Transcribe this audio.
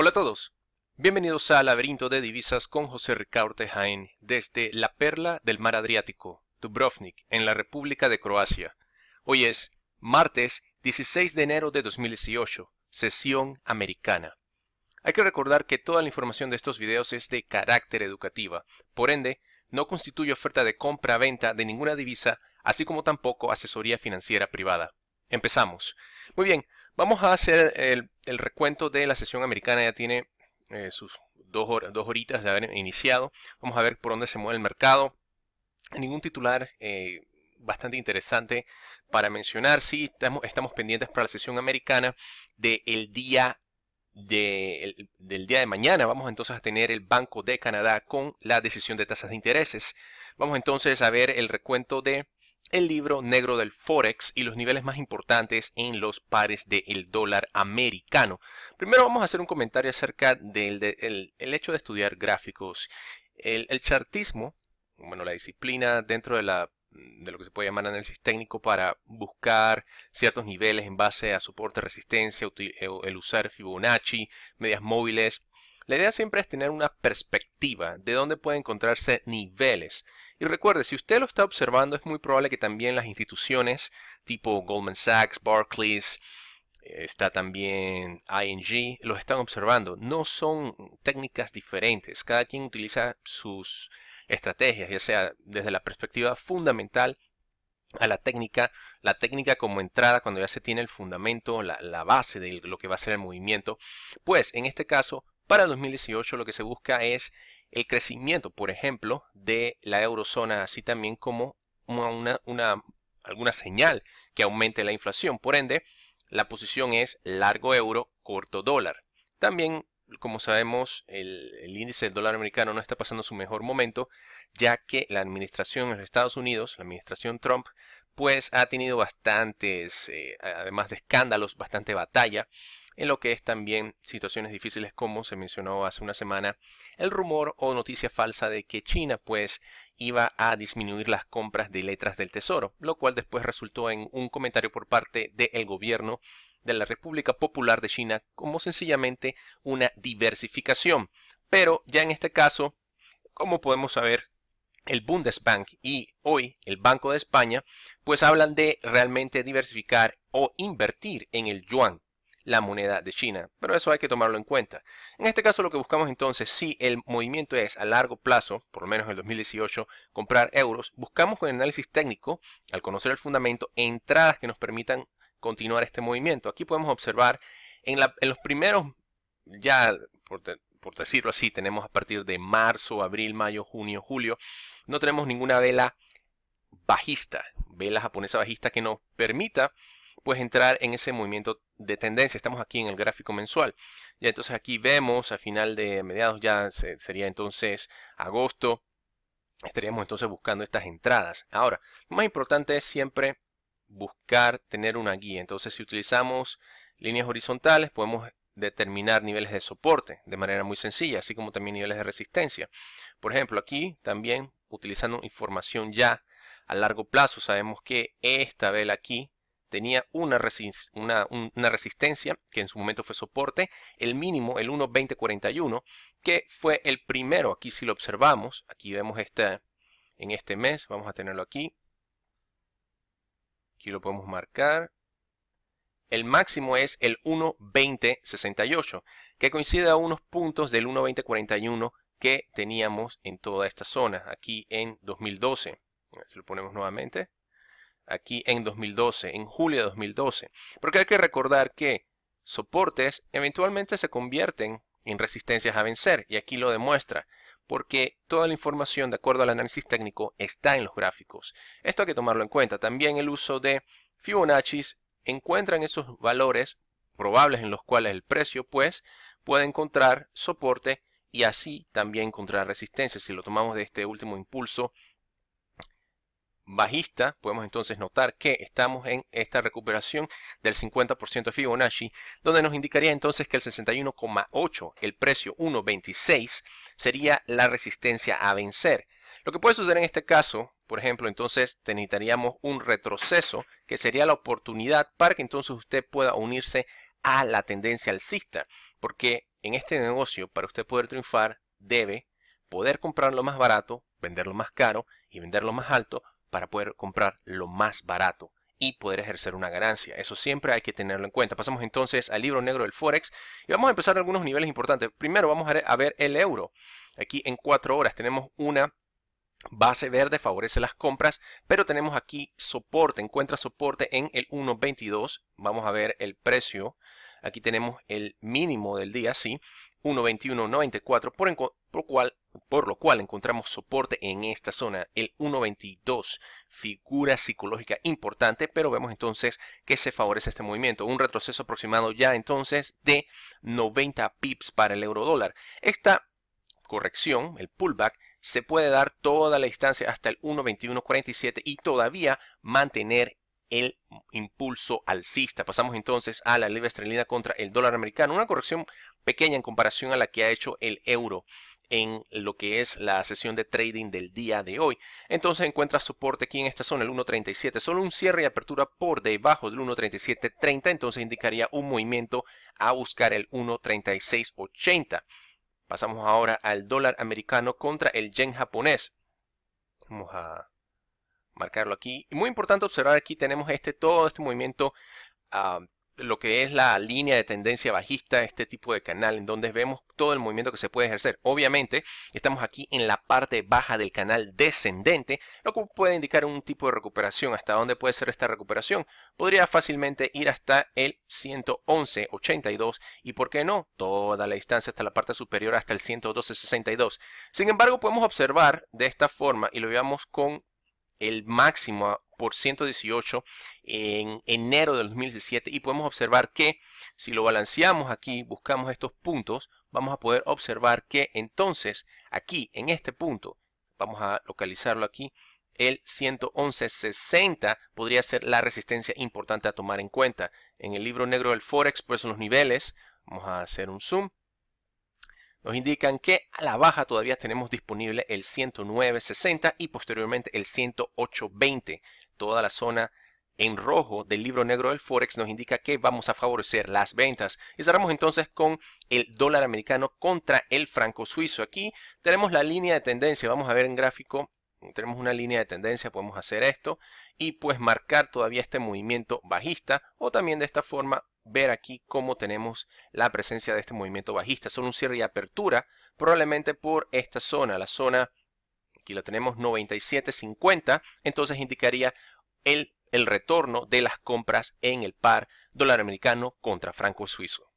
Hola a todos. Bienvenidos a Laberinto de Divisas con José Ricardo Jaén desde la perla del mar Adriático, Dubrovnik, en la República de Croacia. Hoy es martes 16 de enero de 2018, sesión americana. Hay que recordar que toda la información de estos videos es de carácter educativa, por ende, no constituye oferta de compra-venta de ninguna divisa, así como tampoco asesoría financiera privada. Empezamos. Muy bien, Vamos a hacer el, recuento de la sesión americana, ya tiene eh, sus dos, horitas de haber iniciado. Vamos a ver por dónde se mueve el mercado. Ningún titular eh, bastante interesante para mencionar. Sí, estamos, pendientes para la sesión americana de día del día de mañana. Vamos entonces a tener el Banco de Canadá con la decisión de tasas de intereses. Vamos entonces a ver el recuento de el libro negro del Forex y los niveles más importantes en los pares del dólar americano. Primero vamos a hacer un comentario acerca del el, hecho de estudiar gráficos. El, chartismo, bueno, la disciplina dentro de, la, de lo que se puede llamar análisis técnico para buscar ciertos niveles en base a soporte, resistencia, eh, el usar Fibonacci, medias móviles. La idea siempre es tener una perspectiva de dónde pueden encontrarse niveles y recuerde, si usted lo está observando, es muy probable que también las instituciones tipo Goldman Sachs, Barclays, eh, está también ING, los están observando. No son técnicas diferentes. Cada quien utiliza sus estrategias, ya sea desde la perspectiva fundamental a la técnica, la técnica como entrada cuando ya se tiene el fundamento, la, la base de lo que va a ser el movimiento. Pues en este caso, para 2018 lo que se busca es el crecimiento, por ejemplo, de la eurozona, así también como una, alguna señal que aumente la inflación. Por ende, la posición es largo euro, corto dólar. También, como sabemos, el, índice del dólar americano no está pasando su mejor momento, ya que la administración en Estados Unidos, la administración Trump, pues ha tenido bastantes, eh, además de escándalos, bastante batalla en lo que es también situaciones difíciles como se mencionó hace una semana el rumor o noticia falsa de que China pues iba a disminuir las compras de letras del Tesoro, lo cual después resultó en un comentario por parte del gobierno de la República Popular de China como sencillamente una diversificación. Pero ya en este caso, como podemos saber, el Bundesbank y hoy el Banco de España, pues hablan de realmente diversificar o invertir en el yuan la moneda de China. Pero eso hay que tomarlo en cuenta. En este caso lo que buscamos entonces, si el movimiento es a largo plazo, por lo menos en el 2018, comprar euros, buscamos con el análisis técnico, al conocer el fundamento, entradas que nos permitan continuar este movimiento. Aquí podemos observar en, los primeros, ya por, por decirlo así, tenemos a partir de marzo, abril, mayo, junio, julio, no tenemos ninguna vela bajista, vela japonesa bajista que nos permita pues entrar en ese movimiento de tendencia. Estamos aquí en el gráfico mensual. Ya entonces aquí vemos a final de mediados, ya sería entonces agosto, estaríamos entonces buscando estas entradas. Ahora, lo más importante es siempre buscar tener una guía. Entonces, si utilizamos líneas horizontales, podemos determinar niveles de soporte de manera muy sencilla, así como también niveles de resistencia. Por ejemplo, aquí también utilizando información ya a largo plazo, sabemos que esta vela aquí tenía una, resistencia, que en su momento fue soporte, el mínimo, el 1.2041, que fue el primero, aquí si lo observamos, aquí vemos este, en este mes, vamos a tenerlo aquí, aquí lo podemos marcar, el máximo es el 1.2068, que coincide a unos puntos del 1.2041 que teníamos en toda esta zona, aquí en 2012. si lo ponemos nuevamente aquí en 2012, en julio de 2012. Porque hay que recordar que soportes eventualmente se convierten en resistencias a vencer, y aquí lo demuestra, porque toda la información de acuerdo al análisis técnico está en los gráficos. Esto hay que tomarlo en cuenta. También el uso de Fibonacci encuentran esos valores probables en los cuales el precio pues puede encontrar soporte y así también encontrar resistencia si lo tomamos de este último impulso bajista, podemos entonces notar que estamos en esta recuperación del 50% de Fibonacci, donde nos indicaría entonces que el 61,8, el precio 1.26, sería la resistencia a vencer. Lo que puede suceder en este caso, por ejemplo, entonces necesitaríamos un retroceso, que sería la oportunidad para que entonces usted pueda unirse a la tendencia alcista, porque en este negocio, para usted poder triunfar, debe poder comprar lo más barato, venderlo más caro y venderlo más alto para poder comprar lo más barato y poder ejercer una ganancia. Eso siempre hay que tenerlo en cuenta. Pasamos entonces al libro negro del Forex y vamos a empezar algunos niveles importantes. Primero vamos a ver el euro. Aquí en 4 horas tenemos una Base verde favorece las compras, pero tenemos aquí soporte, encuentra soporte en el 1.22. Vamos a ver el precio. Aquí tenemos el mínimo del día, sí, 1.21.94, por, por, por lo cual encontramos soporte en esta zona, el 1.22, figura psicológica importante, pero vemos entonces que se favorece este movimiento, un retroceso aproximado ya entonces de 90 pips para el euro dólar. Esta corrección, el pullback, se puede dar toda la distancia hasta el 1.21.47 y todavía mantener el impulso alcista. Pasamos entonces a la libra esterlina contra el dólar americano, una corrección pequeña en comparación a la que ha hecho el euro en lo que es la sesión de trading del día de hoy. Entonces encuentra soporte aquí en esta zona, el 1.37. Solo un cierre y apertura por debajo del 1.37.30, entonces indicaría un movimiento a buscar el 1.36.80. Pasamos ahora al dólar americano contra el yen japonés. Vamos a marcarlo aquí. Y muy importante observar aquí tenemos este todo este movimiento, ah, lo que es la línea de tendencia bajista, este tipo de canal en donde vemos todo el movimiento que se puede ejercer. Obviamente estamos aquí en la parte baja del canal descendente, lo que puede indicar un tipo de recuperación. ¿Hasta dónde puede ser esta recuperación? Podría fácilmente ir hasta el 111.82 y por qué no toda la distancia hasta la parte superior hasta el 112.62. Sin embargo podemos observar de esta forma y lo veamos con el máximo por 118 en enero de 2017 y podemos observar que si lo balanceamos aquí, buscamos estos puntos, vamos a poder observar que entonces aquí en este punto, vamos a localizarlo aquí, el 111.60 podría ser la resistencia importante a tomar en cuenta. En el libro negro del Forex, pues son los niveles, vamos a hacer un zoom, nos indican que a la baja todavía tenemos disponible el 109.60 y posteriormente el 108.20. Toda la zona en rojo del libro negro del Forex nos indica que vamos a favorecer las ventas. Y cerramos entonces con el dólar americano contra el franco suizo. Aquí tenemos la línea de tendencia, vamos a ver en gráfico tenemos una línea de tendencia, podemos hacer esto y pues marcar todavía este movimiento bajista o también de esta forma ver aquí cómo tenemos la presencia de este movimiento bajista. Son un cierre y apertura probablemente por esta zona, la zona, aquí lo tenemos 97.50, entonces indicaría el, el retorno de las compras en el par dólar americano contra franco suizo.